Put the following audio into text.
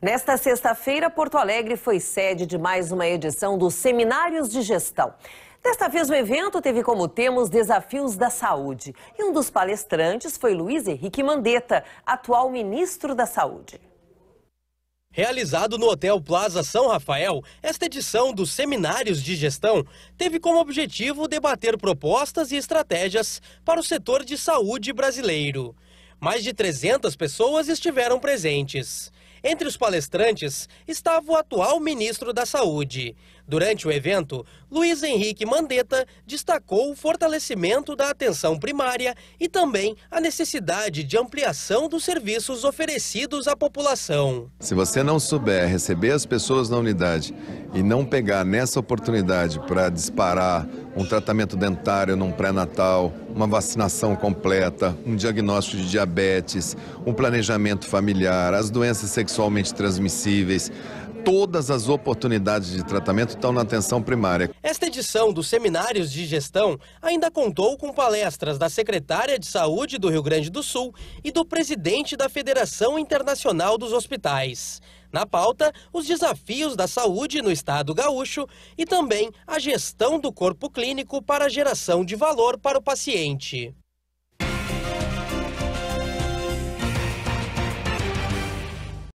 Nesta sexta-feira, Porto Alegre foi sede de mais uma edição dos Seminários de Gestão. Desta vez, o evento teve como tema os desafios da saúde. E um dos palestrantes foi Luiz Henrique Mandetta, atual ministro da Saúde. Realizado no Hotel Plaza São Rafael, esta edição dos Seminários de Gestão teve como objetivo debater propostas e estratégias para o setor de saúde brasileiro. Mais de 300 pessoas estiveram presentes. Entre os palestrantes estava o atual ministro da Saúde. Durante o evento, Luiz Henrique Mandetta destacou o fortalecimento da atenção primária e também a necessidade de ampliação dos serviços oferecidos à população. Se você não souber receber as pessoas na unidade e não pegar nessa oportunidade para disparar um tratamento dentário num pré-natal, uma vacinação completa, um diagnóstico de diabetes, um planejamento familiar, as doenças sexualmente transmissíveis, todas as oportunidades de tratamento estão na atenção primária. Esta edição dos Seminários de Gestão ainda contou com palestras da secretária de Saúde do Rio Grande do Sul e do presidente da Federação Internacional dos Hospitais. Na pauta, os desafios da saúde no estado gaúcho e também a gestão do corpo clínico para geração de valor para o paciente.